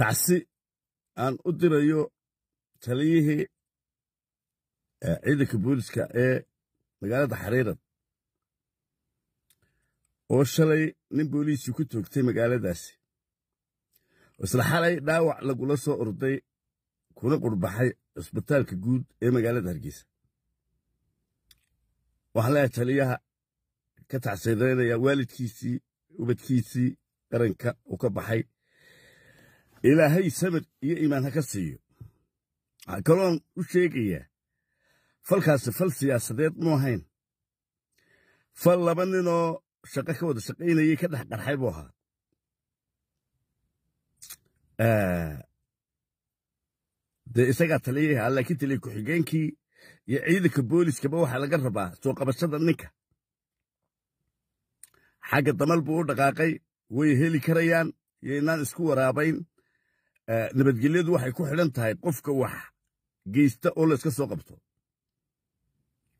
tacsi aan u dirayo taliyihii ciidanka booliska ee magaalada xariirad oo shalay nin booliisii ku toogtay magaaladaasi isla xalay dhaawac lagula soo orday kuna qurbaxay cisbitaalka guud ee magaalada hargeysa waxaan leeyahay taliyaha ka tacsiraynaya waalidkiisii ubadkiisii qaranka uu ka baxay ilaahay sabir iyo iimaan ha ka siiyo waxaa kaloon u sheegayaa falkaasi fal siyaasadeed mu ahayn fal laba ninoo shaqo ka wada shaqaynayay ka dhex qarxay buu ahaa dee isagaa taliyay ahaa laakiin taliye ku-xigeenkii iyo ciidanka booliskaba waxaa laga rabaa soo qabashada ninka xagga damal buu u dhaqaaqay way heli karayaan yoynaan isku waraabayn Eh, nabadgelyadu waxay ku xidhan tahay qofka wax geysta oo layska soo qabto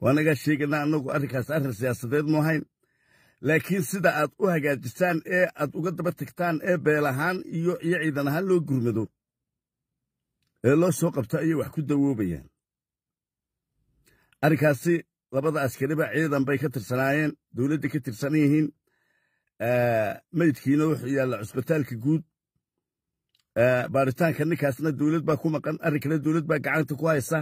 waanagaa sheeganaa anagu arrinkaas arrin siyaasadeed mu ahayn laakiin sida aad u hagaajisaan ee aad uga daba tagtaan ee beel ahaan iyo iyo ciidan ahaan loo gurmado ee loo soo qabto ayay wax ku dawoobayaan arrinkaasi labada askariba ciidan bay ka tirsanaayeen dowladda ka tirsan yihiin eh, meydkiina wuxuu yaalla cusbitaalka guud baaritaanka ninkaasna dowlad baa ku maqan arrinkana dowlad baa gacanta ku haysa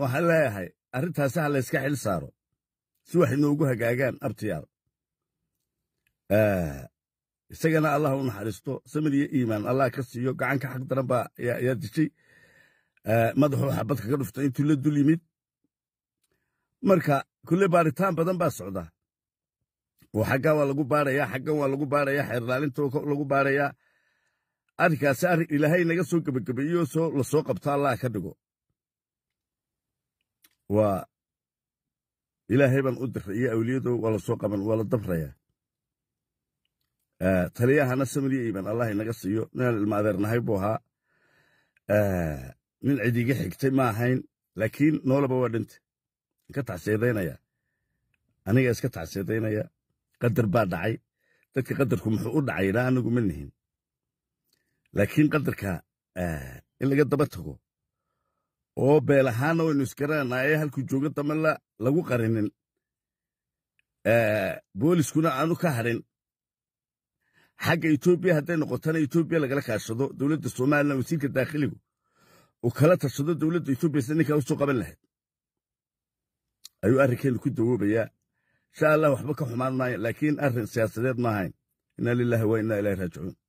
waxaan leeyahay arrintaasi ha layska xil saaro si wax inoogu hagaagaan abtiyaal isagana allah u naxariisto samir iyo iimaan allah ka siiyo gacanka xaq daran ba ayaa dishay madaxuu xabad kaga dhuftay intuu la dul yimid marka kulle baaritaan badan baa socdaa xaggan waa lagu baarayaa xaggan waa lagu baarayaa xeerlaalinta lagu baarayaa arrinkaasi arrin ilaahay naga soo gebagabeeyo lasoo qabto allah ka dhigo waa ilaahay baan u diray iyo awliyado waa la qaban waa la dabrayaa taliyahana samriya iiban allah inaga siiyo ninaan ilma adeernahay buu ahaa nin cidiga xigtay ma ahayn laakiin noolaba waa dhintay ka tacsiyadanaya aniga iska tacsiyadanaya qadar baa dhacay dadka qadarku muxuu u dhacayna anagu ma nihin laakiin qadarka eh, in laga daba tago oo beel ahaanna waynu isgarananaa ee halkuu joogo dama lagu qarinin eh, booliskuna aanu ka harin xagga etoobiya hadday noqotana etoobiya lagala kaashado dowladda somalilan wasiirka daakhiligu uu kala tashado dowladda etoobiya sida ninkaa usoo qaban lahayd ayuu arrinkeenu ku dawoobayaa insha allah waxba ka xumaan maayo laakiin arrin siyaasadeed ma ahayn inna lilaahi wa inna ilahi raajicuun